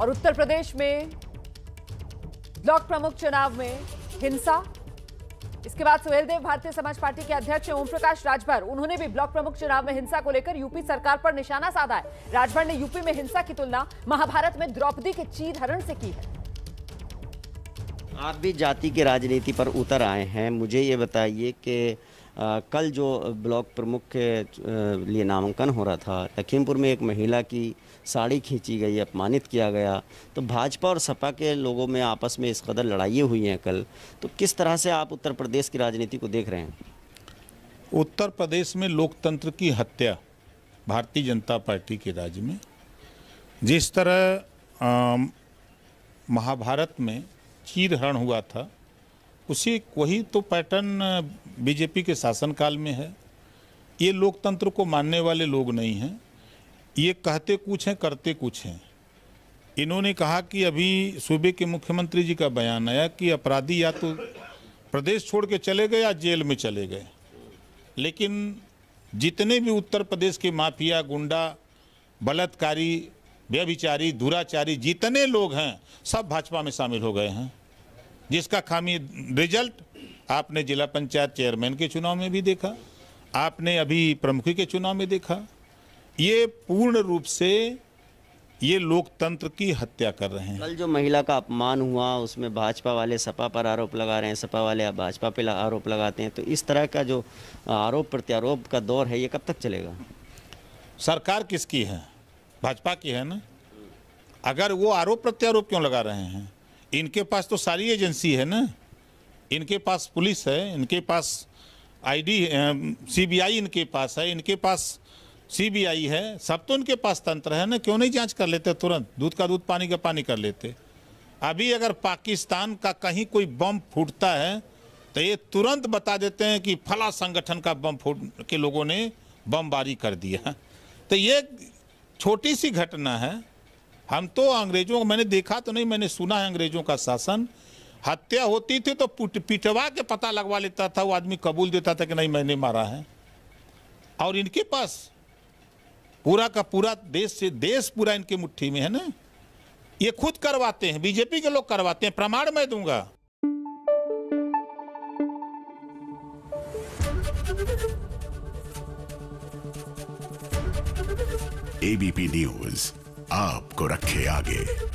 और उत्तर प्रदेश में ब्लॉक प्रमुख चुनाव में हिंसा इसके बाद सुहेलदेव भारतीय समाज पार्टी के अध्यक्ष ओम प्रकाश राजभर उन्होंने भी ब्लॉक प्रमुख चुनाव में हिंसा को लेकर यूपी सरकार पर निशाना साधा है राजभर ने यूपी में हिंसा की तुलना महाभारत में द्रौपदी के चीर हरण से की है आप भी जाति की राजनीति पर उतर आए हैं मुझे ये बताइए कि कल जो ब्लॉक प्रमुख के लिए नामांकन हो रहा था लखीमपुर में एक महिला की साड़ी खींची गई अपमानित किया गया तो भाजपा और सपा के लोगों में आपस में इस कदर लड़ाइए हुई हैं कल तो किस तरह से आप उत्तर प्रदेश की राजनीति को देख रहे हैं उत्तर प्रदेश में लोकतंत्र की हत्या भारतीय जनता पार्टी के राज्य में जिस तरह महाभारत में चीरहरण हुआ था उसी वही तो पैटर्न बीजेपी के शासनकाल में है ये लोकतंत्र को मानने वाले लोग नहीं हैं ये कहते कुछ हैं करते कुछ हैं इन्होंने कहा कि अभी सूबे के मुख्यमंत्री जी का बयान आया कि अपराधी या तो प्रदेश छोड़ के चले गए या जेल में चले गए लेकिन जितने भी उत्तर प्रदेश के माफिया गुंडा बलात्कारी व्यभिचारी दुराचारी जितने लोग हैं सब भाजपा में शामिल हो गए हैं जिसका खामी रिजल्ट आपने जिला पंचायत चेयरमैन के चुनाव में भी देखा आपने अभी प्रमुखी के चुनाव में देखा ये पूर्ण रूप से ये लोकतंत्र की हत्या कर रहे हैं कल जो महिला का अपमान हुआ उसमें भाजपा वाले सपा पर आरोप लगा रहे हैं सपा वाले भाजपा पर आरोप लगाते हैं तो इस तरह का जो आरोप प्रत्यारोप का दौर है ये कब तक चलेगा सरकार किसकी है भाजपा की है ना अगर वो आरोप प्रत्यारोप क्यों लगा रहे हैं इनके पास तो सारी एजेंसी है ना इनके पास पुलिस है इनके पास आईडी सीबीआई इनके पास है इनके पास सीबीआई है सब तो इनके पास तंत्र है ना क्यों नहीं जांच कर लेते तुरंत दूध का दूध पानी का पानी कर लेते अभी अगर पाकिस्तान का कहीं कोई बम फूटता है तो ये तुरंत बता देते हैं कि फला संगठन का बम फूट के लोगों ने बमबारी कर दिया तो ये छोटी सी घटना है हम तो अंग्रेजों को मैंने देखा तो नहीं मैंने सुना है अंग्रेजों का शासन हत्या होती थी तो पिटवा के पता लगवा लेता था वो आदमी कबूल देता था कि नहीं मैंने मारा है और इनके पास पूरा का पूरा देश से देश पूरा इनकी मुट्ठी में है ना ये खुद करवाते हैं बीजेपी के लोग करवाते हैं प्रमाण मैं दूंगा एबीपी न्यूज आपको रखे आगे